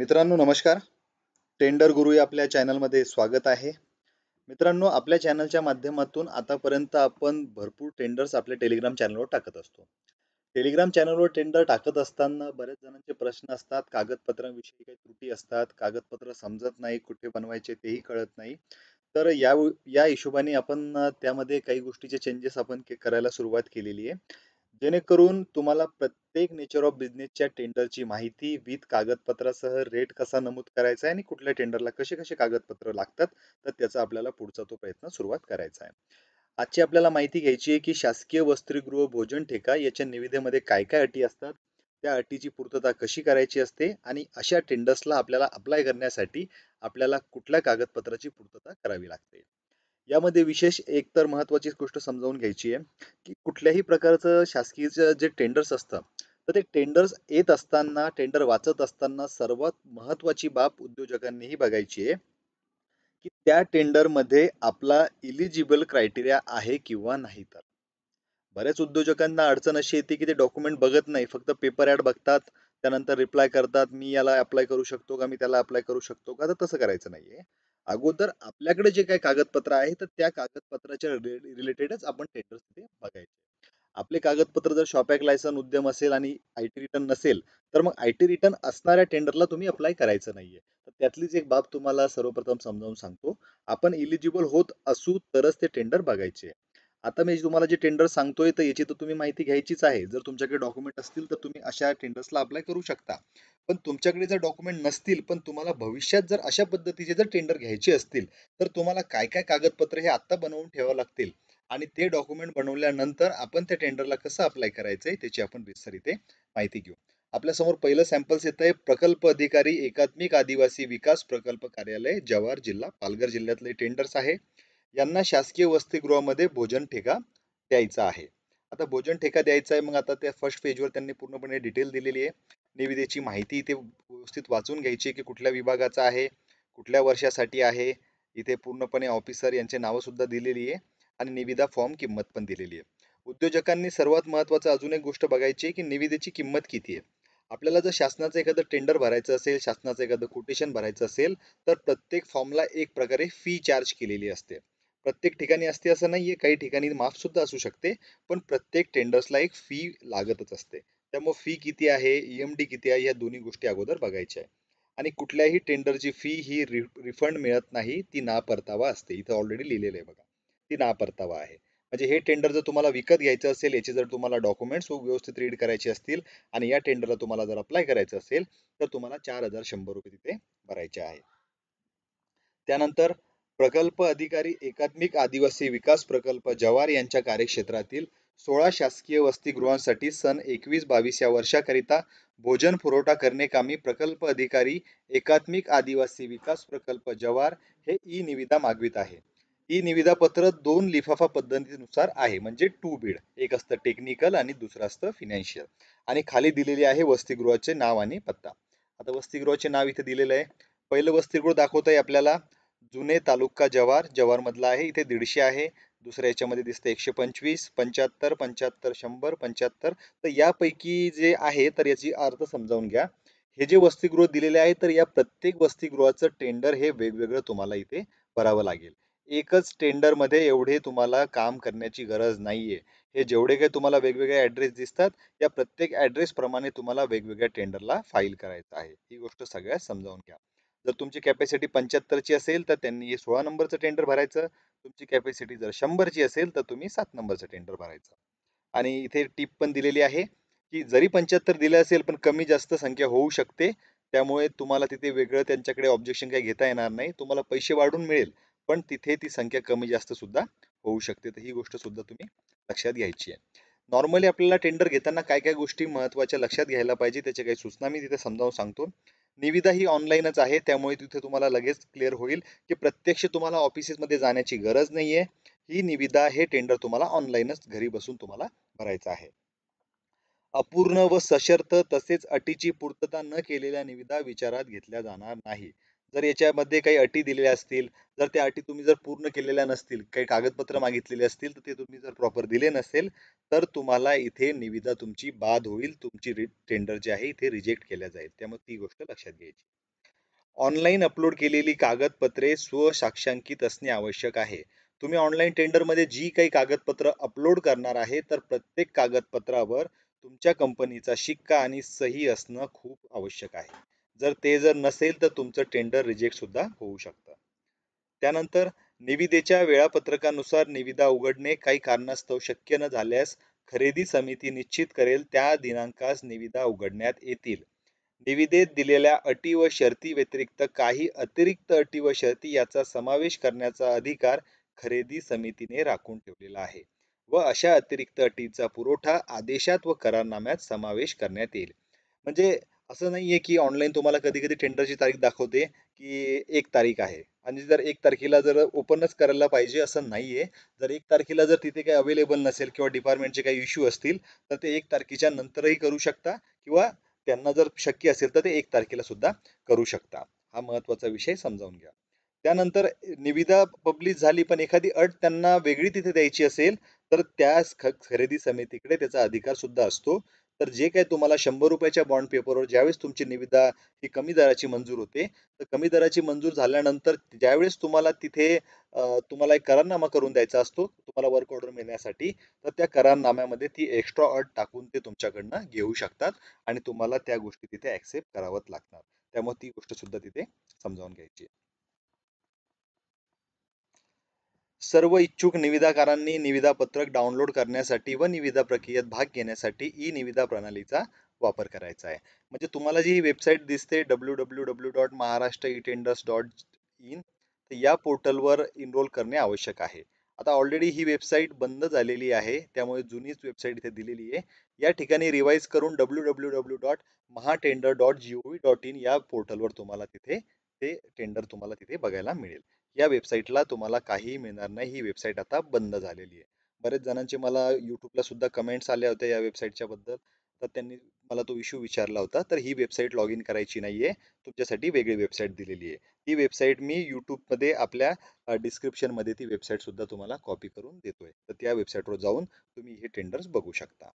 मित्रांनो नमस्कार टेंडर गुरु या आपल्या चॅनलमध्ये स्वागत आहे मित्रांनो आपल्या चॅनलच्या माध्यमातून आतापर्यंत आपण भरपूर टेंडर्स आपल्या टेलिग्राम चॅनलवर टाकत असतो टेलिग्राम चॅनलवर टेंडर टाकत असताना बऱ्याच जणांचे प्रश्न असतात कागदपत्रांविषयी काही त्रुटी असतात कागदपत्र समजत नाही कुठे बनवायचे तेही कळत नाही तर या या हिशोबाने आपण त्यामध्ये काही गोष्टीचे चेंजेस आपण करायला सुरुवात केलेली आहे जेणेकरून तुम्हाला प्रत्येक नेचर ऑफ बिझनेसच्या टेंडरची माहिती विथ कागदपत्रासह रेट कसा नमूद करायचा आहे आणि कुठल्या टेंडरला कसे कसे कागदपत्र लागतात तर त्याचा आपल्याला पुढचा तो प्रयत्न सुरुवात करायचा आहे आजची आपल्याला माहिती घ्यायची आहे की शासकीय वस्त्रीगृह भोजन ठेका याच्या निविदेमध्ये काय काय अटी असतात त्या अटीची पूर्तता कशी करायची असते आणि अशा टेंडर्सला आपल्याला अप्लाय करण्यासाठी आपल्याला कुठल्या कागदपत्राची पूर्तता करावी लागते यामध्ये विशेष एकतर महत्वाची गोष्ट समजावून घ्यायची आहे की कुठल्याही प्रकारचं शासकीय जे टेंडर्स असतं तर ते टेंडर्स येत असताना टेंडर वाचत असताना सर्वात महत्वाची बाब उद्योजकांनीही बघायची आहे की त्या टेंडरमध्ये आपला इलिजिबल क्रायटेरिया आहे किंवा नाही तर बऱ्याच उद्योजकांना अडचण अशी येते की ते डॉक्युमेंट बघत नाही फक्त पेपर ॲड बघतात त्यानंतर रिप्लाय करतात मी याला अप्लाय करू शकतो का मी त्याला अप्लाय करू शकतो का तर तसं करायचं नाहीये अगोदर आपल्याकडे जे काही कागदपत्र आहे तर त्या कागदपत्राच्या रिलेटेडच आपण टेंडर तिथे बघायचे आपले कागदपत्र जर शॉप ॲक लायसन उद्यम असेल आणि आय टी रिटर्न नसेल तर मग आय टी रिटर्न असणाऱ्या टेंडरला तुम्ही अप्लाय करायचं नाहीये तर त्यातलीच एक बाब तुम्हाला सर्वप्रथम समजावून सांगतो आपण इलिजिबल होत असू तरच ते टेंडर बघायचे आता मी तुम्हाला जे टेंडर सांगतोय तर याची तर तुम्ही माहिती घ्यायचीच आहे जर तुमच्याकडे डॉक्युमेंट असतील तर तुम्ही अशा टेंडर्सला अप्लाय करू शकता पण तुमच्याकडे जर डॉक्युमेंट नसतील पण तुम्हाला भविष्यात जर अशा पद्धतीचे जर टेंडर घ्यायचे असतील तर तुम्हाला काय काय कागदपत्र हे आता बनवून ठेवावं लागतील आणि ते डॉक्युमेंट बनवल्यानंतर आपण त्या टेंडरला कसं अप्लाय करायचंय त्याची आपण इथे माहिती घेऊ आपल्यासमोर पहिलं सॅम्पल्स येत आहे प्रकल्प अधिकारी एकात्मिक आदिवासी विकास प्रकल्प कार्यालय जवार जिल्हा पालघर जिल्ह्यातले टेंडर्स आहे यांना शासकीय वसतिगृहामध्ये भोजन ठेका द्यायचा आहे आता भोजन ठेका द्यायचा आहे मग आता त्या फर्स्ट पेजवर त्यांनी पूर्णपणे डिटेल दिलेली आहे निविदेची माहिती इथे व्यवस्थित वाचून घ्यायची की कुठल्या विभागाचा आहे कुठल्या वर्षासाठी आहे इथे पूर्णपणे ऑफिसर यांचे सुद्धा दिलेली आहे आणि निविदा फॉर्म किंमत पण दिलेली आहे उद्योजकांनी सर्वात महत्त्वाचं अजून एक गोष्ट बघायची आहे की निविदेची किंमत किती आहे आपल्याला जर शासनाचं एखादं टेंडर भरायचं असेल शासनाचं एखादं कोटेशन भरायचं असेल तर प्रत्येक फॉर्मला एक प्रकारे फी चार्ज केलेली असते प्रत्येक ठिकाणी असते असं नाहीये काही ठिकाणी माफ सुद्धा असू शकते पण प्रत्येक टेंडर्सला एक फी लागतच असते त्यामुळे फी किती आहे ईएमडी e किती आहे या दोन्ही गोष्टी अगोदर बघायच्या आहे आणि कुठल्याही टेंडरची फी ही रि रिफंड मिळत नाही ती ना परतावा असते इथं ऑलरेडी लिहिलेलं आहे बघा ती ना परतावा आहे म्हणजे हे टेंडर जर तुम्हाला विकत घ्यायचं असेल याचे जर तुम्हाला डॉक्युमेंट्स व्यवस्थित रीड करायचे असतील आणि या टेंडरला तुम्हाला जर अप्लाय करायचं असेल तर तुम्हाला चार हजार शंभर रुपये तिथे भरायचे आहे त्यानंतर प्रकल्प अधिकारी एकात्मिक आदिवासी विकास प्रकल्प जवार यांच्या कार्यक्षेत्रातील सोळा शासकीय वसतिगृहांसाठी सन एकवीस बावीस या वर्षाकरिता भोजन पुरवठा करणे कामी प्रकल्प अधिकारी एकात्मिक आदिवासी विकास प्रकल्प जवार हे ई निविदा मागवित आहे ई निविदा पत्र दोन लिफाफा पद्धतीनुसार आहे म्हणजे टू बीड एक असतं टेक्निकल आणि दुसरं असतं फिनान्शियल आणि खाली दिलेली आहे वसतिगृहाचे नाव आणि पत्ता आता वसतिगृहाचे नाव इथे दिलेलं आहे पहिलं वसतिगृह दाखवत आपल्याला जुने तालुका जवार जव्हार मधला आहे इथे दीडशे आहे दुसऱ्या याच्यामध्ये दिसतं एकशे पंचवीस पंच्याहत्तर पंच्याहत्तर शंभर पंच्याहत्तर तर यापैकी जे आहे तर याची अर्थ समजावून घ्या हे जे वसतिगृह दिलेले आहे तर या प्रत्येक वसतिगृहाचं टेंडर हे वेगवेगळं तुम्हाला इथे भरावं लागेल एकच टेंडरमध्ये एवढे तुम्हाला काम करण्याची गरज नाहीये हे जेवढे काही तुम्हाला वेगवेगळे ॲड्रेस दिसतात या प्रत्येक प्रमाणे तुम्हाला वेगवेगळ्या टेंडरला फाईल करायचं आहे ही गोष्ट सगळ्यात समजावून घ्या जर तुमची कॅपॅसिटी पंच्याहत्तरची असेल तर त्यांनी सोळा नंबरचं टेंडर भरायचं तुमची कॅपॅसिटी जर शंभरची असेल तर तुम्ही सात नंबरचं टेंडर भरायचं आणि इथे टीप पण दिलेली आहे की जरी पंच्याहत्तर दिलं असेल पण कमी जास्त संख्या होऊ शकते त्यामुळे तुम्हाला तिथे वेगळं त्यांच्याकडे ऑब्जेक्शन काही घेता येणार नाही तुम्हाला पैसे वाढून मिळेल पण तिथे ती संख्या कमी जास्त सुद्धा होऊ शकते तर ही गोष्ट सुद्धा तुम्ही लक्षात घ्यायची आहे नॉर्मली आपल्याला टेंडर घेताना काय काय गोष्टी महत्त्वाच्या लक्षात घ्यायला पाहिजे त्याच्या काही सूचना मी तिथे समजावून सांगतो निविदा ही ऑनलाईनच आहे त्यामुळे तिथे तुम्हाला लगेच क्लिअर होईल की प्रत्यक्ष तुम्हाला ऑफिसेसमध्ये जाण्याची गरज नाही आहे ही निविदा हे टेंडर तुम्हाला ऑनलाईनच घरी बसून तुम्हाला भरायचं आहे अपूर्ण व सशर्त तसेच अटीची पूर्तता न केलेल्या निविदा विचारात घेतल्या जाणार नाही जर याच्यामध्ये काही अटी दिलेल्या असतील जर त्या अटी तुम्ही जर पूर्ण केलेल्या नसतील काही कागदपत्र मागितलेले असतील तर ते तुम्ही जर प्रॉपर दिले नसेल तर तुम्हाला इथे निविदा तुमची बाद होईल तुमची टेंडर जे आहे इथे रिजेक्ट केल्या जाईल त्यामुळे ती गोष्ट लक्षात घ्यायची ऑनलाईन अपलोड केलेली कागदपत्रे स्वसाक्षांकित असणे आवश्यक आहे तुम्ही ऑनलाईन टेंडरमध्ये जी काही कागदपत्र अपलोड करणार आहे तर प्रत्येक कागदपत्रावर तुमच्या कंपनीचा शिक्का आणि सही असणं खूप आवश्यक आहे जर ते जर नसेल तर तुमचं टेंडर रिजेक्ट सुद्धा होऊ शकतं त्यानंतर निविदेच्या वेळापत्रकानुसार निविदा उघडणे काही कारणास्तव शक्य न झाल्यास खरेदी समिती निश्चित करेल त्या दिनांकास निविदा उघडण्यात येतील निविदेत दिलेल्या अटी व शर्ती व्यतिरिक्त काही अतिरिक्त अटी व शर्ती याचा समावेश करण्याचा अधिकार खरेदी समितीने राखून ठेवलेला आहे व अशा अतिरिक्त अटीचा पुरवठा आदेशात व करारनाम्यात समावेश करण्यात येईल म्हणजे असं नाही आहे की ऑनलाईन तुम्हाला कधी कधी टेंडरची तारीख दाखवते की एक तारीख आहे आणि जर एक तारखेला जर ओपनच करायला पाहिजे असं नाही आहे जर एक तारखेला जर तिथे काही अवेलेबल नसेल किंवा डिपार्टमेंटचे काही इश्यू असतील तर ते एक तारखेच्या नंतरही करू शकता किंवा त्यांना जर शक्य असेल तर ते एक तारखेला सुद्धा करू शकता हा महत्त्वाचा विषय समजावून घ्या त्यानंतर निविदा पब्लिश झाली पण एखादी अट त्यांना वेगळी तिथे द्यायची असेल तर त्या खरेदी समितीकडे त्याचा अधिकार सुद्धा असतो तर जे काय तुम्हाला शंभर रुपयाच्या बॉन्ड पेपरवर ज्यावेळेस तुमची निविदा ही कमी दराची मंजूर होते तर कमी दराची मंजूर झाल्यानंतर ज्यावेळेस तुम्हाला तिथे तुम्हाला एक करारनामा करून द्यायचा असतो तुम्हाला वर्क ऑर्डर मिळण्यासाठी तर त्या करारनाम्यामध्ये ती एक्स्ट्रा अट टाकून ते तुमच्याकडनं घेऊ शकतात आणि तुम्हाला त्या गोष्टी तिथे ऍक्सेप्ट कराव्याच लागतात त्यामुळे ती गोष्ट सुद्धा तिथे समजावून घ्यायची सर्व इच्छुक निविदाकारांनी निविदा पत्रक डाउनलोड करण्यासाठी व निविदा प्रक्रियेत भाग घेण्यासाठी ई निविदा प्रणालीचा वापर करायचा आहे म्हणजे तुम्हाला जी ही वेबसाईट दिसते W W W dot Maharashtra E dot in या पोर्टलवर इनरोल करणे आवश्यक आहे आता ऑलरेडी ही वेबसाईट बंद झालेली आहे त्यामुळे जुनीच वेबसाईट इथे दिलेली आहे या ठिकाणी रिवाईज करून W W W dot Mahatender dot G O V dot in या पोर्टलवर तुम्हाला तिथे ते टेंडर तुम्हाला तिथे बघायला मिळेल या वेबसाईटला तुम्हाला काहीही मिळणार नाही ही वेबसाईट आता बंद झालेली आहे बरेच जणांचे मला ला सुद्धा कमेंट्स आल्या होत्या या वेबसाईटच्या बद्दल तर त्यांनी मला तो इश्यू विचारला होता तर ही वेबसाईट लॉग इन करायची नाहीये तुमच्यासाठी वेगळी वेबसाईट दिलेली आहे ही वेबसाईट मी मध्ये आपल्या डिस्क्रिप्शनमध्ये ती सुद्धा तुम्हाला कॉपी करून देतोय तर त्या वेबसाईटवर जाऊन तुम्ही हे टेंडर्स बघू शकता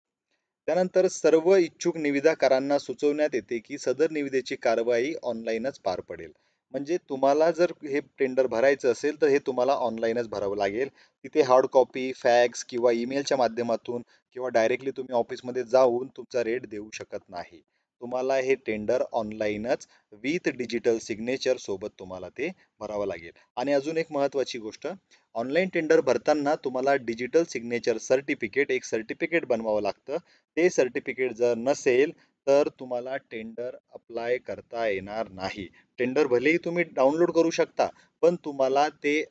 त्यानंतर सर्व इच्छुक निविदाकारांना सुचवण्यात येते की सदर निविदेची कारवाई ऑनलाईनच पार पडेल म्हणजे तुम्हाला जर हे टेंडर भरायचं असेल तर हे तुम्हाला ऑनलाईनच भरावं लागेल तिथे हार्ड कॉपी फॅक्स किंवा ईमेलच्या माध्यमातून किंवा डायरेक्टली तुम्ही ऑफिसमध्ये जाऊन तुमचा रेट देऊ शकत नाही तुम्हाला हे टेंडर ऑनलाईनच विथ डिजिटल सिग्नेचर सोबत तुम्हाला ते भरावं लागेल आणि अजून एक महत्त्वाची गोष्ट ऑनलाईन टेंडर भरताना तुम्हाला डिजिटल सिग्नेचर सर्टिफिकेट एक सर्टिफिकेट बनवावं लागतं ते सर्टिफिकेट जर नसेल तर तुम्हाला टेंडर अप्लाय करता येणार नाही. टेंडर भलेही तुम्ही डाउनलोड करू शकता, पण तुम्हाला ते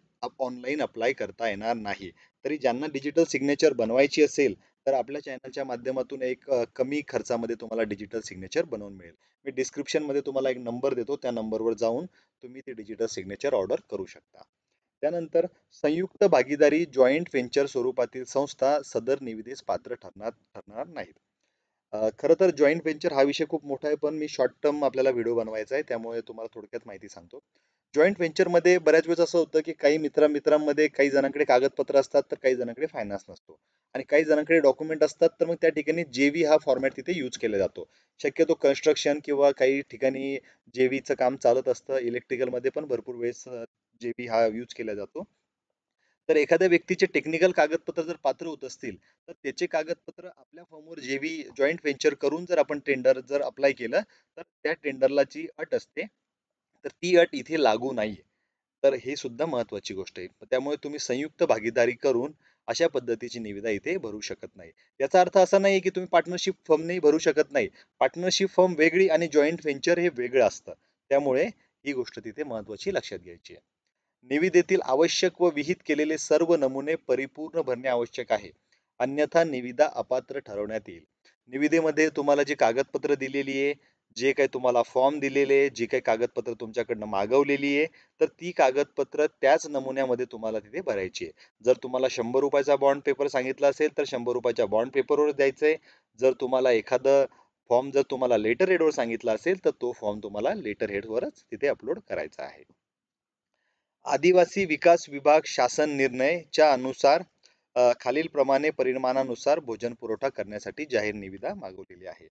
ऑनलाईन अप्लाय करता येणार नाही. तरी ज्यांना डिजिटल सिग्नेचर बनवायची असेल तर आपल्या चॅनलच्या माध्यमातून एक कमी खर्चामध्ये तुम्हाला डिजिटल सिग्नेचर बनवून मिळेल. मी डिस्क्रिप्शनमध्ये तुम्हाला एक नंबर देतो त्या नंबरवर जाऊन तुम्ही ते डिजिटल सिग्नेचर ऑर्डर करू शकता. त्यानंतर संयुक्त भागीदारी जॉईंट व्हेंचर स्वरूपातील संस्था सदर निविदेस पात्र ठरणार ठरणार नाहीत. खरं तर जॉईंट व्हेंचर हा विषय खूप मोठा आहे पण मी शॉर्ट टर्म आपल्याला व्हिडिओ बनवायचा आहे त्यामुळे तुम्हाला थोडक्यात माहिती सांगतो जॉईंट व्हेंचरमध्ये बऱ्याच वेळेस असं होतं की काही मित्रांमित्रांमध्ये काही जणांकडे कागदपत्र असतात तर काही जणांकडे फायनान्स नसतो आणि काही जणांकडे डॉक्युमेंट असतात तर मग त्या ठिकाणी जेवी हा फॉर्मॅट तिथे यूज केला जातो शक्यतो कन्स्ट्रक्शन किंवा काही ठिकाणी जेवीचं काम चालत असतं इलेक्ट्रिकलमध्ये पण भरपूर वेळेस जेवी हा यूज केला जातो तर एखाद्या व्यक्तीचे टेक्निकल कागदपत्र जर पात्र होत असतील तर त्याचे कागदपत्र आपल्या फॉर्मवर जेवी जॉईंट व्हेंचर करून जर आपण टेंडर जर अप्लाय केलं तर त्या टेंडरला जी अट असते तर ती अट इथे लागू नाही तर हे सुद्धा महत्वाची गोष्ट आहे त्यामुळे तुम्ही संयुक्त भागीदारी करून अशा पद्धतीची निविदा इथे भरू शकत नाही याचा अर्थ असा नाही की तुम्ही पार्टनरशिप नाही भरू शकत नाही पार्टनरशिप फर्म वेगळी आणि जॉईंट व्हेंचर हे वेगळं असतं त्यामुळे ही गोष्ट तिथे महत्वाची लक्षात घ्यायची आहे निविदेतील आवश्यक व विहित केलेले सर्व नमुने परिपूर्ण भरणे आवश्यक आहे अन्यथा निविदा अपात्र ठरवण्यात येईल निविदेमध्ये तुम्हाला जी कागदपत्र दिलेली आहे जे काही तुम्हाला फॉर्म दिलेले आहे जी काही कागदपत्र तुमच्याकडनं मागवलेली आहे तर ती कागदपत्र त्याच नमुन्यामध्ये तुम्हाला तिथे भरायची आहे जर तुम्हाला शंभर रुपयाचा बॉन्ड पेपर सांगितला असेल तर शंभर रुपयाच्या बॉन्ड पेपरवर द्यायचं आहे जर तुम्हाला एखादं फॉर्म जर तुम्हाला लेटर हेडवर सांगितला असेल तर तो फॉर्म तुम्हाला लेटर हेडवरच तिथे अपलोड करायचा आहे आदिवासी विकास विभाग शासन निर्णयच्या अनुसार खालील खालीलप्रमाणे परिमाणानुसार भोजन पुरवठा करण्यासाठी जाहीर निविदा मागवलेली आहे.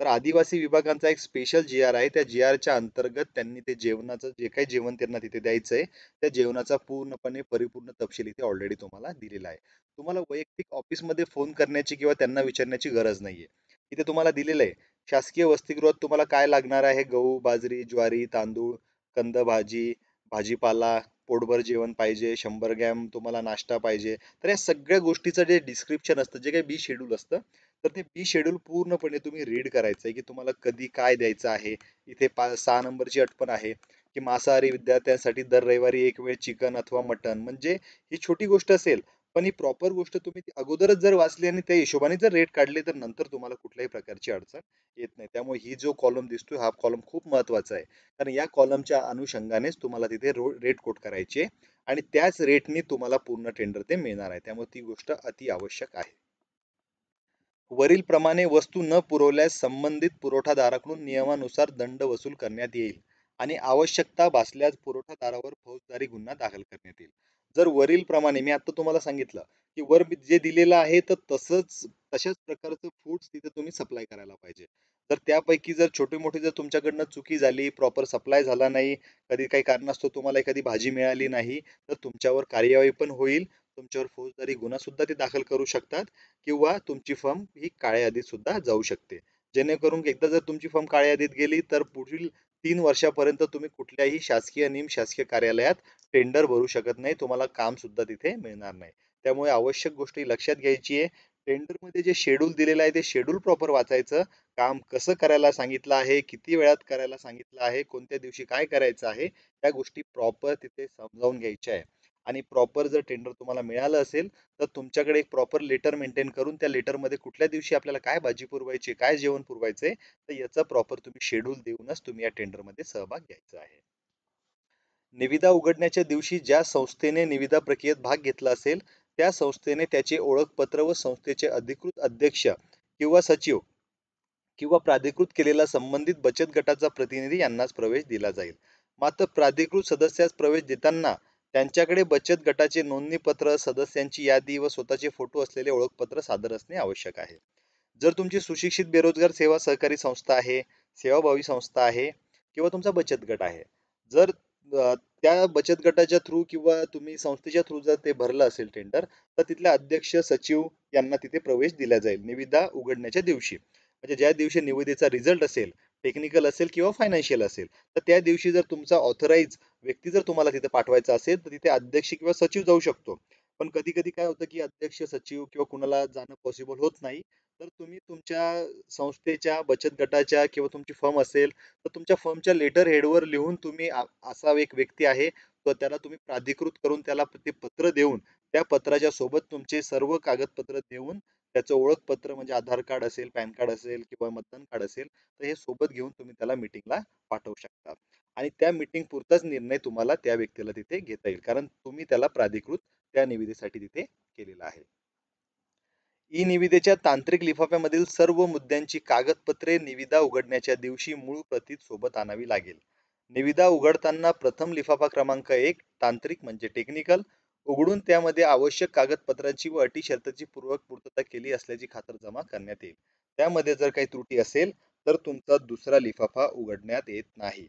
तर आदिवासी विभागांचा एक स्पेशल जी आर आहे त्या जी आरच्या अंतर्गत त्यांनी ते जेवणाचं जे काही जेवण त्यांना तिथे द्यायचं आहे त्या जेवणाचा पूर्णपणे परिपूर्ण तपशील इथे ऑलरेडी तुम्हाला दिलेला आहे. तुम्हाला वैयक्तिक ऑफिसमध्ये फोन करण्याची किंवा त्यांना विचारण्याची गरज नाही आहे. इथे तुम्हाला दिलेलं आहे. शासकीय वसतिगृहात तुम्हाला काय लागणार आहे गहू, बाजरी, ज्वारी, तांदूळ, कंद भाजी, भाजीपाला, पोटभर जेवण पाहिजे शंभर ग्रॅम तुम्हाला नाश्ता पाहिजे तर या सगळ्या गोष्टीचं जे डिस्क्रिप्शन असतं जे काही बी शेड्यूल असतं तर ते बी शेड्यूल पूर्णपणे तुम्ही रीड करायचं आहे की तुम्हाला कधी काय द्यायचं आहे इथे पा सहा नंबरची अटपण आहे की मांसाहारी विद्यार्थ्यांसाठी दर रविवारी एक वेळ चिकन अथवा मटन म्हणजे ही छोटी गोष्ट असेल पण ही प्रॉपर गोष्ट तुम्ही अगोदरच जर वाचली आणि त्या हिशोबाने जर रेट काढले तर नंतर तुम्हाला कुठल्याही प्रकारची अडचण येत नाही त्यामुळे ही जो कॉलम दिसतोय हा कॉलम खूप महत्वाचा आहे कारण या कॉलमच्या अनुषंगानेच तुम्हाला तिथे रेट कोट करायचे आणि त्याच रेटने तुम्हाला पूर्ण टेंडर ते मिळणार आहे त्यामुळे ती गोष्ट अति आवश्यक आहे वरील प्रमाणे वस्तू न पुरवल्यास संबंधित पुरवठादाराकडून नियमानुसार दंड वसूल करण्यात येईल आणि आवश्यकता भासल्यास पुरवठादारावर फौजदारी गुन्हा दाखल करण्यात येईल जर वरील प्रमाणे मी आता तुम्हाला सांगितलं की वर जे दिलेलं आहे तर तसंच तशाच प्रकारचं फूड तिथे तुम्ही सप्लाय करायला पाहिजे तर त्यापैकी जर छोटी मोठी जर तुमच्याकडनं चुकी झाली प्रॉपर सप्लाय झाला नाही कधी काही कारणास्तव तुम्हाला एखादी भाजी मिळाली नाही तर तुमच्यावर कार्यवाही पण होईल तुमच्यावर फौजदारी गुन्हा सुद्धा ते दाखल करू शकतात किंवा तुमची फर्म ही काळ्या यादीत सुद्धा जाऊ शकते जेणेकरून एकदा जर तुमची फर्म काळ्या यादीत गेली तर पुढील तीन वर्षापर्यंत तुम्ही कुठल्याही शासकीय शासकीय कार्यालयात टेंडर भरू शकत नाही तुम्हाला काम सुद्धा तिथे मिळणार नाही त्यामुळे आवश्यक गोष्टी लक्षात घ्यायची आहे टेंडरमध्ये जे शेड्यूल दिलेलं आहे ते शेड्यूल प्रॉपर वाचायचं काम कसं करायला सांगितलं आहे किती वेळात करायला सांगितलं आहे कोणत्या दिवशी काय करायचं आहे त्या गोष्टी प्रॉपर तिथे समजावून घ्यायच्या आहे आणि प्रॉपर जर टेंडर तुम्हाला मिळालं असेल तर तुमच्याकडे एक प्रॉपर लेटर मेंटेन करून त्या लेटरमध्ये कुठल्या दिवशी आपल्याला काय भाजी पुरवायची काय जेवण पुरवायचे तर याचा प्रॉपर तुम्ही शेड्यूल देऊनच तुम्ही या टेंडरमध्ये सहभाग घ्यायचा आहे निविदा उघडण्याच्या दिवशी ज्या संस्थेने निविदा प्रक्रियेत भाग घेतला असेल त्या संस्थेने त्याचे ओळखपत्र व संस्थेचे अधिकृत अध्यक्ष किंवा सचिव किंवा प्राधिकृत केलेला संबंधित बचत गटाचा प्रतिनिधी यांनाच प्रवेश दिला जाईल मात्र प्राधिकृत सदस्यास प्रवेश देताना त्यांच्याकडे बचत गटाचे नोंदणीपत्र सदस्यांची यादी व स्वतःचे फोटो असलेले ओळखपत्र सादर असणे आवश्यक आहे जर तुमची सुशिक्षित बेरोजगार सेवा सहकारी संस्था आहे सेवाभावी संस्था आहे किंवा तुमचा बचत गट आहे जर त्या बचत गटाच्या थ्रू किंवा तुम्ही संस्थेच्या थ्रू जर ते भरलं असेल टेंडर तर तिथल्या अध्यक्ष सचिव यांना तिथे प्रवेश दिला जाईल निविदा उघडण्याच्या दिवशी म्हणजे ज्या दिवशी निविदेचा रिझल्ट असेल टेक्निकल असेल किंवा फायनान्शियल असेल तर त्या दिवशी जर तुमचा ऑथराईज व्यक्ती जर तुम्हाला तिथे पाठवायचा असेल तर तिथे अध्यक्ष किंवा सचिव जाऊ शकतो पण कधी कधी काय होतं की अध्यक्ष सचिव किंवा कुणाला जाणं पॉसिबल होत नाही तर तुम्ही तुमच्या संस्थेच्या बचत गटाच्या किंवा तुमची फर्म असेल तर तुमच्या फर्मच्या लेटर हेडवर लिहून तुम्ही असा एक व्यक्ती आहे तर त्याला तुम्ही प्राधिकृत करून त्याला ते पत्र देऊन त्या पत्राच्या सोबत तुमचे सर्व कागदपत्र देऊन त्याचं ओळखपत्र म्हणजे आधार कार्ड असेल पॅन कार्ड असेल किंवा मतदान कार्ड असेल तर हे सोबत घेऊन तुम्ही त्याला मिटिंगला पाठवू शकता आणि त्या मिटिंग पुरताच निर्णय तुम्हाला त्या व्यक्तीला तिथे घेता येईल कारण तुम्ही त्याला प्राधिकृत त्या निविदेसाठी तिथे केलेला आहे ई निविदेच्या तांत्रिक लिफाफ्यामधील सर्व मुद्द्यांची कागदपत्रे निविदा उघडण्याच्या दिवशी मूळ प्रतीत सोबत आणावी लागेल निविदा उघडताना प्रथम लिफाफा क्रमांक एक तांत्रिक म्हणजे टेक्निकल उघडून त्यामध्ये आवश्यक कागदपत्रांची व अटी शर्ताची पूर्वक पूर्तता केली असल्याची खातरजमा करण्यात येईल त्यामध्ये जर काही त्रुटी असेल तर तुमचा दुसरा लिफाफा उघडण्यात येत नाही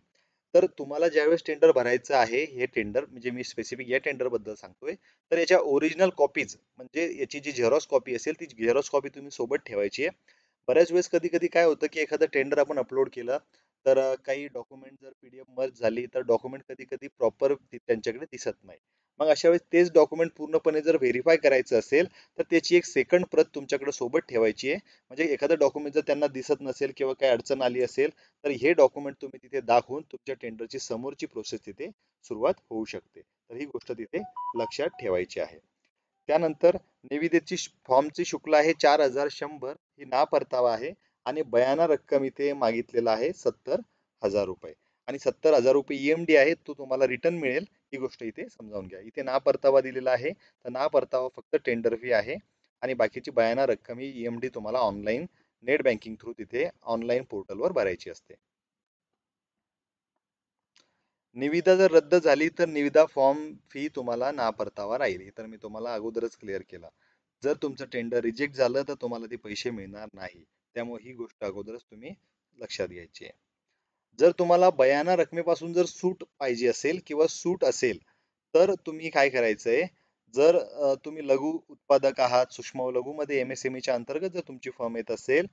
तर तुम्हाला ज्यावेळेस टेंडर भरायचं आहे हे टेंडर म्हणजे मी स्पेसिफिक या टेंडर बद्दल सांगतोय तर याच्या ओरिजिनल कॉपीज म्हणजे याची जी झेरॉक्स कॉपी असेल ती झेरॉक्स कॉपी तुम्ही सोबत ठेवायची आहे बऱ्याच वेळेस कधी कधी काय होतं की एखादं टेंडर आपण अपलोड केलं तर काही डॉक्युमेंट जर पीडीएफ मर्ज झाली तर डॉक्युमेंट कधी कधी प्रॉपर त्यांच्याकडे दिसत नाही मग अशा वेळेस तेच डॉक्युमेंट पूर्णपणे जर व्हेरीफाय करायचं असेल तर त्याची एक सेकंड प्रत तुमच्याकडे सोबत ठेवायची आहे म्हणजे एखादं डॉक्युमेंट जर त्यांना दिसत नसेल किंवा काही अडचण आली असेल तर हे डॉक्युमेंट तुम्ही तिथे दाखवून तुमच्या टेंडरची समोरची प्रोसेस तिथे सुरुवात होऊ शकते तर ही गोष्ट तिथे लक्षात ठेवायची आहे त्यानंतर निविदेची फॉर्मची शुक्ल आहे चार हजार शंभर ही ना परतावा आहे आणि बयाना रक्कम इथे मागितलेला आहे सत्तर हजार रुपये आणि सत्तर हजार रुपये डी e आहे तो तुम्हाला रिटर्न मिळेल ही गोष्ट इथे समजावून घ्या इथे ना परतावा दिलेला आहे तर ना परतावा फक्त टेंडर फी आहे आणि बाकीची बयाना रक्कम ही एम e डी तुम्हाला ऑनलाईन नेट बँकिंग थ्रू तिथे ऑनलाईन पोर्टलवर भरायची असते निविदा जर रद्द झाली तर निविदा फॉर्म फी तुम्हाला ना परतावा राहील तर मी तुम्हाला अगोदरच क्लिअर केला जर तुमचं टेंडर रिजेक्ट झालं तर तुम्हाला ते पैसे मिळणार नाही त्यामुळे ही गोष्ट अगोदरच तुम्ही लक्षात घ्यायची आहे जर तुम्हाला बयाना रकमेपासून जर सूट पाहिजे असेल किंवा सूट असेल तर तुम्ही काय करायचंय जर तुम्ही लघु उत्पादक आहात सूक्ष्म लघु लघुमध्ये एम एस एम च्या अंतर्गत जर तुमची फर्म येत असेल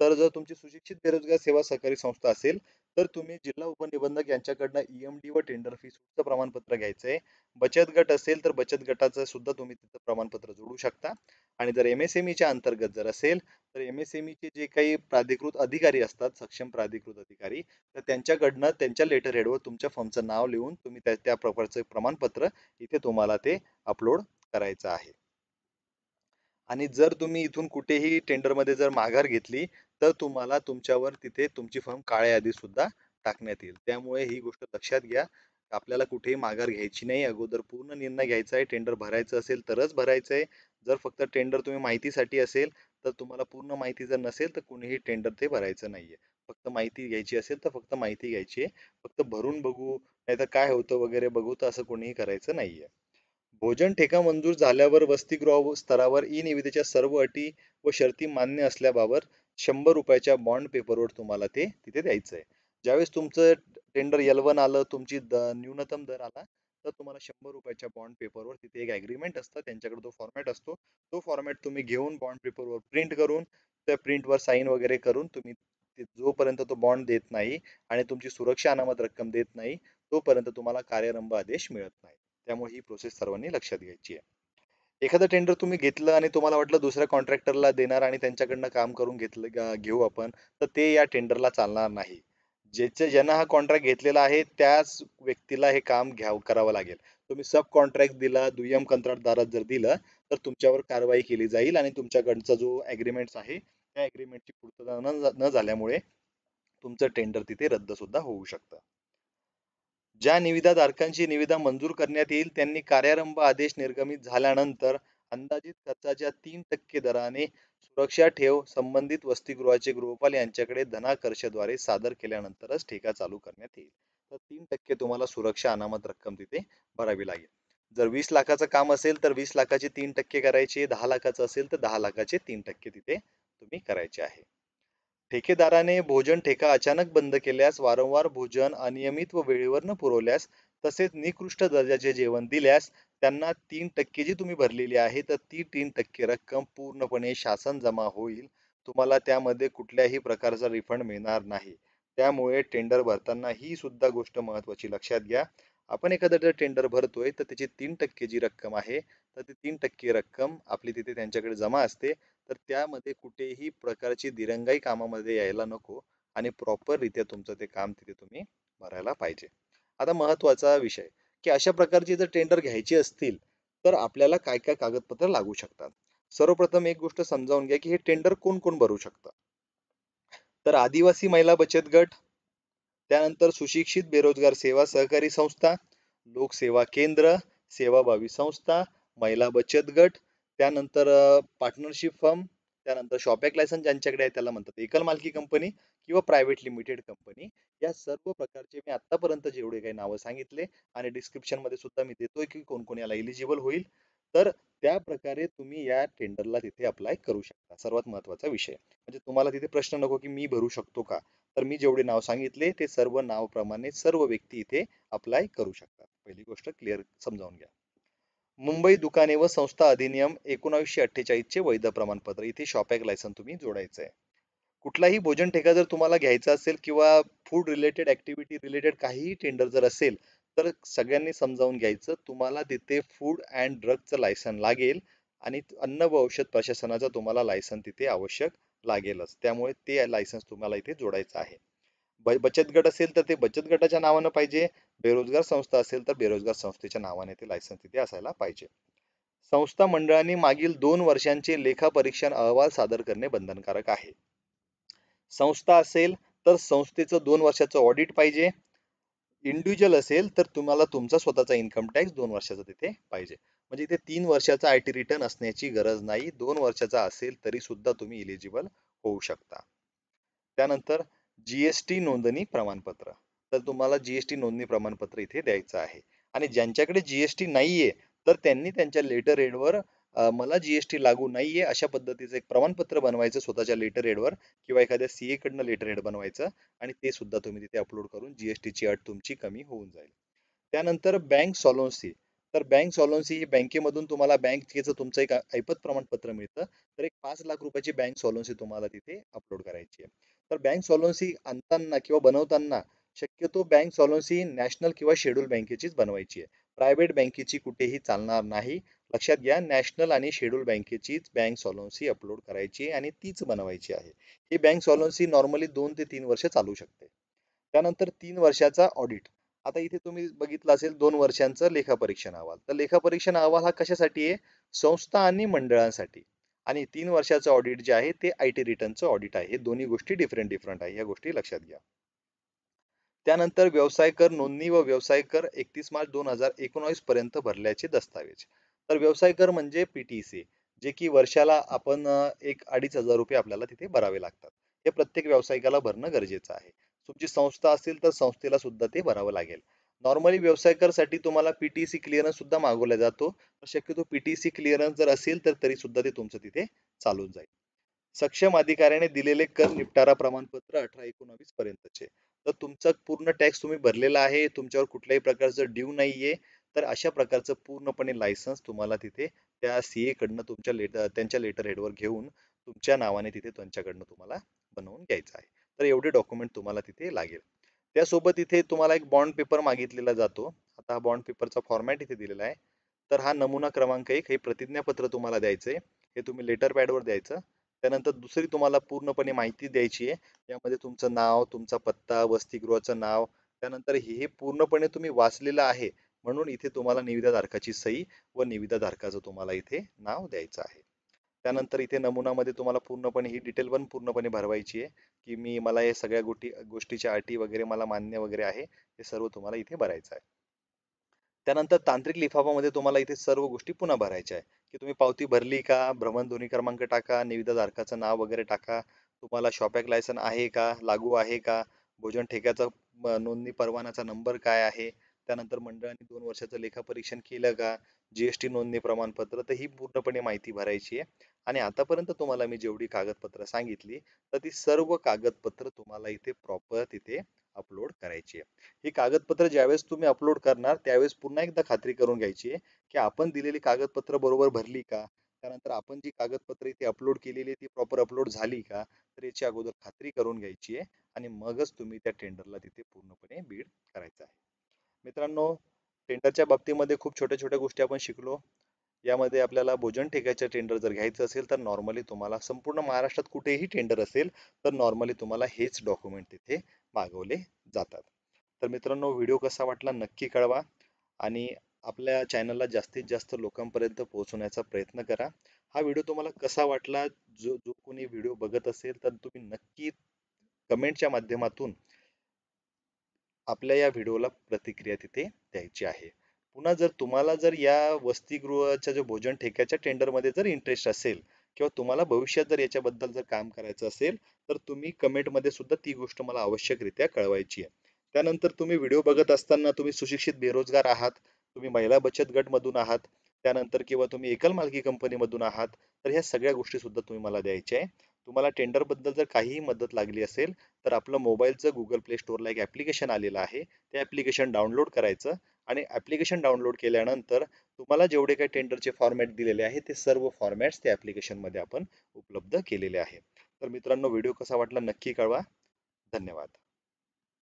तर जर तुमची सुशिक्षित बेरोजगार सेवा सहकारी संस्था असेल तर तुम्ही जिल्हा उपनिबंधक यांच्याकडनं ईएमडी e व टेंडर फीचं प्रमाणपत्र घ्यायचं आहे बचत गट असेल तर बचत गटाचं सुद्धा तुम्ही तिथं प्रमाणपत्र जोडू शकता आणि जर एम एस एम ईच्या e अंतर्गत जर असेल तर एम एस एम ईचे जे काही प्राधिकृत अधिकारी असतात सक्षम प्राधिकृत अधिकारी तर त्यांच्याकडनं त्यांच्या लेटर हेडवर तुमच्या फॉर्मचं नाव लिहून तुम्ही त्या त्या प्रकारचं प्रमाणपत्र इथे तुम्हाला ते अपलोड करायचं आहे आणि जर तुम्ही इथून कुठेही टेंडरमध्ये जर माघार घेतली तर तुम्हाला तुमच्यावर तिथे तुमची फर्म काळ्या यादीत सुद्धा टाकण्यात येईल त्यामुळे ही गोष्ट लक्षात घ्या आपल्याला कुठेही माघार घ्यायची नाही अगोदर पूर्ण निर्णय घ्यायचा आहे टेंडर भरायचं असेल तरच भरायचं आहे जर फक्त टेंडर तुम्ही माहितीसाठी असेल तर तुम्हाला पूर्ण माहिती जर नसेल तर कुणीही टेंडर ते भरायचं नाहीये फक्त माहिती घ्यायची असेल तर फक्त माहिती घ्यायची आहे फक्त भरून बघू नाहीतर काय होतं वगैरे बघू तर असं कोणीही करायचं नाहीये भोजन ठेका मंजूर झाल्यावर वसतिगृह स्तरावर ई निविदेच्या सर्व अटी व शर्ती मान्य असल्याबाबत शंभर रुपयाच्या बॉन्ड पेपरवर तुम्हाला ते तिथे द्यायचं आहे ज्यावेळेस तुमचं टेंडर यलवन आलं तुमची द न्यूनतम दर आला तर तुम्हाला शंभर रुपयाच्या बॉन्ड पेपरवर तिथे एक ॲग्रीमेंट असतं त्यांच्याकडे तो फॉर्मॅट असतो तो फॉर्मॅट तुम्ही घेऊन बॉन्ड पेपरवर प्रिंट करून त्या प्रिंटवर साईन वगैरे करून तुम्ही जोपर्यंत तो बॉन्ड देत नाही आणि तुमची सुरक्षा अनामत रक्कम देत नाही तोपर्यंत तुम्हाला कार्यारंभ आदेश मिळत नाही त्यामुळे ही प्रोसेस सर्वांनी लक्षात घ्यायची आहे एखादं टेंडर तुम्ही घेतलं आणि तुम्हाला वाटलं दुसऱ्या कॉन्ट्रॅक्टरला देणार आणि त्यांच्याकडनं काम करून घेतलं घेऊ आपण तर ते या टेंडरला चालणार नाही ज्याचे ज्यांना हा कॉन्ट्रॅक्ट घेतलेला आहे त्याच व्यक्तीला हे काम घ्याव करावं लागेल तुम्ही सब कॉन्ट्रॅक्ट दिला दुय्यम कंत्राटदारात जर दिलं तर तुमच्यावर कारवाई केली जाईल आणि तुमच्याकडचा जो अग्रीमेंट्स आहे त्या ची पूर्तता न झाल्यामुळे तुमचं टेंडर तिथे रद्द सुद्धा होऊ शकतं ज्या निविदाधारकांची निविदा मंजूर करण्यात येईल त्यांनी कार्यारंभ आदेश निर्गमित झाल्यानंतर अंदाजित खर्चाच्या तीन टक्के दराने सुरक्षा ठेव संबंधित वसतिगृहाचे गृहपाल यांच्याकडे धनाकर्षद्वारे सादर केल्यानंतरच ठेका चालू करण्यात येईल तर तीन टक्के तुम्हाला सुरक्षा अनामत रक्कम तिथे भरावी लागेल जर वीस लाखाचं काम असेल तर वीस लाखाचे तीन टक्के करायचे दहा लाखाचं असेल तर दहा लाखाचे तीन टक्के तिथे तुम्ही करायचे आहे ठेकेदाराने भोजन ठेका अचानक बंद केल्यास वारंवार भोजन अनियमित व वेळेवर न पुरवल्यास तसेच निकृष्ट दर्जाचे जेवण दिल्यास त्यांना तीन टक्के जी तुम्ही भरलेली आहे तर ती तीन टक्के रक्कम पूर्णपणे शासन जमा होईल तुम्हाला त्यामध्ये कुठल्याही प्रकारचा रिफंड मिळणार नाही त्यामुळे टेंडर भरताना ही सुद्धा गोष्ट महत्वाची लक्षात घ्या आपण एखादं जर टेंडर भरतोय तर त्याची तीन टक्के जी रक्कम आहे तर ती तीन टक्के रक्कम आपली तिथे त्यांच्याकडे जमा असते तर त्यामध्ये कुठेही प्रकारची दिरंगाई कामामध्ये यायला नको आणि प्रॉपर रित्या तुमचं ते काम तिथे तुम्ही भरायला पाहिजे आता महत्वाचा विषय की अशा प्रकारची जर टेंडर घ्यायची असतील तर आपल्याला काय काय कागदपत्र लागू शकतात सर्वप्रथम एक गोष्ट समजावून घ्या की हे टेंडर कोण कोण भरू शकतं तर आदिवासी महिला बचत गट त्यानंतर सुशिक्षित बेरोजगार सेवा सहकारी संस्था लोकसेवा केंद्र सेवाभावी संस्था महिला बचत गट त्यानंतर पार्टनरशिप फर्म त्यानंतर शॉपॅक लायसन ज्यांच्याकडे आहे त्याला म्हणतात एकल मालकी कंपनी किंवा प्रायव्हेट लिमिटेड कंपनी या सर्व प्रकारचे मी आतापर्यंत जेवढे काही नावं सांगितले आणि डिस्क्रिप्शन मध्ये सुद्धा मी देतोय की कोण कोण याला एलिजिबल होईल तर त्या प्रकारे तुम्ही या टेंडरला तिथे अप्लाय करू शकता. सर्वात महत्वाचा विषय. म्हणजे तुम्हाला तिथे प्रश्न नको की मी भरू शकतो का? तर मी जेवढे नाव सांगितले ते सर्व नावाप्रमाणे सर्व व्यक्ती इथे अप्लाय करू शकतात. पहिली गोष्ट क्लिअर समजावून घ्या. मुंबई दुकाने व संस्था अधिनियम अठ्ठेचाळीस चे वैध प्रमाणपत्र इथे शॉप लायसन तुम्ही जोडायचं आहे. कुठलाही भोजन ठेका जर तुम्हाला घ्यायचा असेल किंवा फूड रिलेटेड ऍक्टिव्हिटी रिलेटेड काहीही टेंडर जर असेल तर सगळ्यांनी समजावून घ्यायचं तुम्हाला तिथे फूड अँड ड्रगचं लायसन लागेल आणि अन्न व औषध प्रशासनाचं तुम्हाला लायसन तिथे आवश्यक लागेलच त्यामुळे ते लायसन्स तुम्हाला इथे जोडायचं आहे बचत गट असेल तर ते बचत गटाच्या नावानं पाहिजे बेरोजगार संस्था असेल तर बेरोजगार संस्थेच्या नावाने ते लायसन्स तिथे असायला पाहिजे संस्था मंडळाने मागील दोन वर्षांचे लेखापरीक्षण अहवाल सादर करणे बंधनकारक आहे संस्था असेल तर संस्थेचं दोन वर्षाचं ऑडिट पाहिजे इंडिव्हिज्युअल असेल तर तुम्हाला तुमचा स्वतःचा इन्कम टॅक्स दोन वर्षाचा तिथे पाहिजे म्हणजे इथे तीन वर्षाचा आय टी रिटर्न असण्याची गरज नाही दोन वर्षाचा असेल तरी सुद्धा तुम्ही इलिजिबल होऊ शकता त्यानंतर जीएसटी नोंदणी प्रमाणपत्र तर तुम्हाला जीएसटी नोंदणी प्रमाणपत्र इथे द्यायचं आहे आणि ज्यांच्याकडे जीएसटी नाहीये तर त्यांनी त्यांच्या लेटर एडवर मला जीएसटी लागू नाहीये अशा पद्धतीचं एक प्रमाणपत्र बनवायचं स्वतःच्या लेटर हेडवर किंवा एखाद्या सीए कडनं लेटर हेड बनवायचं आणि ते सुद्धा तुम्ही तिथे अपलोड करून ची अट तुमची कमी होऊन जाईल त्यानंतर बँक सॉलोन्सी तर बँक सॉलोन्सी ही बँकेमधून तुम्हाला बँकेचं तुमचं एक ऐपत प्रमाणपत्र मिळतं तर एक पाच लाख रुपयाची बँक सॉलोन्सी तुम्हाला तिथे अपलोड करायची आहे तर बँक सॉलोन्सी आणताना किंवा बनवताना शक्यतो बँक सॉलोन्सी नॅशनल किंवा शेड्यूल बँकेचीच बनवायची आहे प्रायव्हेट बँकेची कुठेही चालणार नाही लक्षात घ्या नॅशनल आणि शेड्यूल बँकेचीच बँक सॉलोन्सी अपलोड करायची आणि तीच बनवायची आहे ही बँक सॉलोन्सी नॉर्मली दोन ते तीन वर्ष चालू शकते त्यानंतर तीन वर्षाचा ऑडिट आता इथे तुम्ही बघितलं असेल दोन वर्षांचं लेखापरीक्षण अहवाल तर लेखापरीक्षण अहवाल हा कशासाठी आहे संस्था आणि मंडळांसाठी आणि तीन वर्षाचं ऑडिट जे आहे ते आय टी रिटर्नचं ऑडिट आहे हे दोन्ही गोष्टी डिफरंट डिफरंट आहे या गोष्टी लक्षात घ्या त्यानंतर व्यवसाय कर नोंदणी व व्यवसाय कर एकतीस मार्च दोन हजार एकोणावीस पर्यंत भरल्याचे दस्तावेज तर व्यवसाय कर म्हणजे पीटीसी e जे की वर्षाला आपण एक अडीच हजार रुपये आपल्याला तिथे भरावे लागतात हे प्रत्येक व्यावसायिकाला भरणं गरजेचं आहे तुमची संस्था असेल तर संस्थेला सुद्धा ते भरावं लागेल नॉर्मली व्यवसाय करसाठी तुम्हाला पीटीसी क्लिअरन्स e सुद्धा मागवला जातो शक्यतो पीटीसी क्लिअरन्स e जर असेल तर तरी सुद्धा ते तुमचं तिथे चालून जाईल सक्षम अधिकाऱ्याने दिलेले कर निपटारा प्रमाणपत्र अठरा एकोणावीस पर्यंतचे तर तुमचा पूर्ण टॅक्स तुम्ही भरलेला आहे तुमच्यावर कुठल्याही प्रकारचं ड्यू नाही आहे तर अशा प्रकारचं पूर्णपणे लायसन्स तुम्हाला तिथे त्या सी कडनं तुमच्या लेटर त्यांच्या लेटर हेडवर घेऊन तुमच्या नावाने तिथे त्यांच्याकडनं तुम्हाला बनवून घ्यायचं आहे तर एवढे डॉक्युमेंट तुम्हाला तिथे लागेल त्यासोबत इथे तुम्हाला एक बॉन्ड पेपर मागितलेला जातो आता हा बॉन्ड पेपरचा फॉर्मॅट इथे दिलेला आहे तर हा नमुना क्रमांक एक हे प्रतिज्ञापत्र तुम्हाला द्यायचं आहे हे तुम्ही लेटर पॅडवर द्यायचं त्यानंतर दुसरी तुम्हाला पूर्णपणे माहिती द्यायची आहे यामध्ये तुमचं नाव तुमचा पत्ता वसतिगृहाचं नाव त्यानंतर हे पूर्णपणे तुम्ही वाचलेलं आहे म्हणून इथे तुम्हाला निविदा धारकाची सही व निविदा धारकाचं तुम्हाला इथे नाव द्यायचं आहे त्यानंतर इथे नमुनामध्ये तुम्हाला पूर्णपणे ही डिटेल पण पूर्णपणे भरवायची आहे की मी मला या सगळ्या गोष्टी गोष्टीच्या अटी वगैरे मला मान्य वगैरे आहे हे सर्व तुम्हाला इथे भरायचं आहे त्यानंतर तांत्रिक लिफाफामध्ये तुम्हाला इथे सर्व गोष्टी पुन्हा भरायच्या आहे की तुम्ही पावती भरली का भ्रमणध्वनी क्रमांक टाका निविदा निविदाधारकाचं नाव वगैरे टाका तुम्हाला शॉपॅक लायसन आहे का लागू आहे का भोजन ठेक्याचा नोंदणी परवान्याचा नंबर काय आहे त्यानंतर मंडळाने दोन वर्षाचं लेखापरीक्षण केलं का जीएसटी नोंदणी प्रमाणपत्र तर ही पूर्णपणे माहिती भरायची आहे आणि आतापर्यंत तुम्हाला मी जेवढी कागदपत्र सांगितली तर ती सर्व कागदपत्र तुम्हाला इथे प्रॉपर तिथे अपलोड करायची आहे ही कागदपत्र ज्यावेळेस तुम्ही अपलोड करणार त्यावेळेस पुन्हा एकदा खात्री करून घ्यायची आहे की आपण दिलेली कागदपत्र बरोबर भरली का त्यानंतर आपण जी कागदपत्र इथे अपलोड केलेली ती प्रॉपर अपलोड झाली का तर याची अगोदर खात्री करून घ्यायची आहे आणि मगच तुम्ही त्या टेंडरला तिथे पूर्णपणे बीड करायचं आहे मित्रांनो टेंडरच्या बाबतीमध्ये खूप छोट्या छोट्या गोष्टी आपण शिकलो यामध्ये आपल्याला भोजन ठेक्याचे टेंडर जर घ्यायचं असेल तर नॉर्मली तुम्हाला संपूर्ण महाराष्ट्रात कुठेही टेंडर असेल तर नॉर्मली तुम्हाला हेच डॉक्युमेंट तिथे मागवले जातात तर मित्रांनो व्हिडिओ कसा वाटला नक्की कळवा आणि आपल्या चॅनलला जास्तीत जास्त लोकांपर्यंत पोहोचवण्याचा प्रयत्न करा हा व्हिडिओ तुम्हाला कसा वाटला जो जो कोणी व्हिडिओ बघत असेल तर तुम्ही नक्की कमेंटच्या माध्यमातून आपल्या या व्हिडिओला प्रतिक्रिया तिथे द्यायची आहे पुन्हा जर तुम्हाला जर या वसतिगृहाच्या जो भोजन ठेक्याच्या टेंडरमध्ये जर इंटरेस्ट असेल किंवा तुम्हाला भविष्यात जर याच्याबद्दल जर काम करायचं असेल तर तुम्ही कमेंटमध्ये सुद्धा ती गोष्ट मला आवश्यकरित्या कळवायची आहे त्यानंतर तुम्ही व्हिडिओ बघत असताना तुम्ही सुशिक्षित बेरोजगार आहात तुम्ही महिला बचत गटमधून आहात त्यानंतर किंवा तुम्ही एकल मालकी कंपनीमधून आहात तर ह्या सगळ्या गोष्टी सुद्धा तुम्ही मला द्यायच्या आहे तुम्हाला टेंडरबद्दल जर काहीही मदत लागली असेल तर आपलं मोबाईलचं गुगल प्ले स्टोअरला एक ॲप्लिकेशन आलेलं आहे ते ॲप्लिकेशन डाउनलोड करायचं आणि ॲप्लिकेशन डाउनलोड केल्यानंतर तुम्हाला जेवढे काही टेंडरचे फॉर्मॅट दिलेले आहे ते सर्व फॉर्मॅट्स त्या ॲप्लिकेशनमध्ये आपण उपलब्ध केलेले आहे तर मित्रांनो व्हिडिओ कसा वाटला नक्की कळवा धन्यवाद